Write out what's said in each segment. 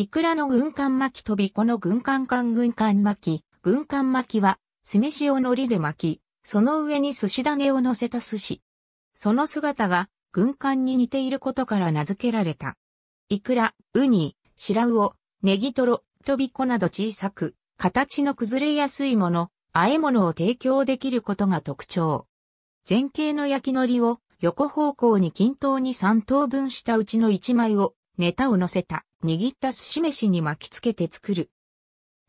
イクラの軍艦巻き飛びこの軍艦艦軍艦巻き、軍艦巻きは、酢飯を海苔で巻き、その上に寿司種を乗せた寿司。その姿が、軍艦に似ていることから名付けられた。イクラ、ウニ、白魚、ネギトロ、飛びこなど小さく、形の崩れやすいもの、和え物を提供できることが特徴。前景の焼き海苔を横方向に均等に3等分したうちの1枚をネタを乗せた握った寿司飯に巻きつけて作る。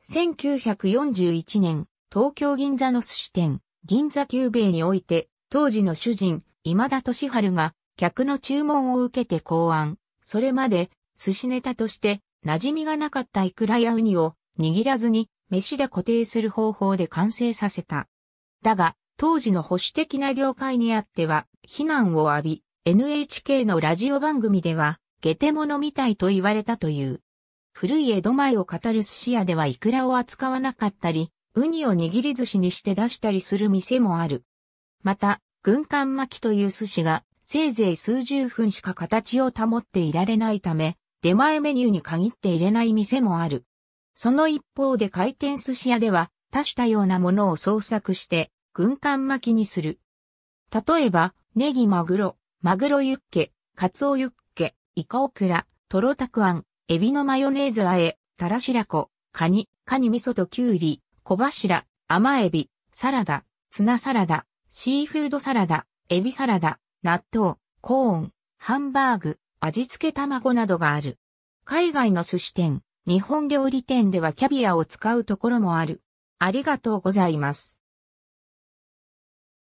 1941年、東京銀座の寿司店、銀座久兵衛において、当時の主人、今田敏春が、客の注文を受けて考案。それまで、寿司ネタとして、馴染みがなかったイクラやウニを、握らずに、飯で固定する方法で完成させた。だが、当時の保守的な業界にあっては、非難を浴び、NHK のラジオ番組では、下手者みたいと言われたという。古い江戸前を語る寿司屋ではイクラを扱わなかったり、ウニを握り寿司にして出したりする店もある。また、軍艦巻きという寿司が、せいぜい数十分しか形を保っていられないため、出前メニューに限って入れない店もある。その一方で回転寿司屋では、多種多様なものを創作して、軍艦巻きにする。例えば、ネギマグロ、マグロユッケ、カツオユッイカオクラ、トロタクアン、エビのマヨネーズ和え、タラシラコ、カニ、カニ味噌ときゅうり、小柱、甘エビ、サラダ、ツナサラダ、シーフードサラダ、エビサラダ、納豆、コーン、ハンバーグ、味付け卵などがある。海外の寿司店、日本料理店ではキャビアを使うところもある。ありがとうございます。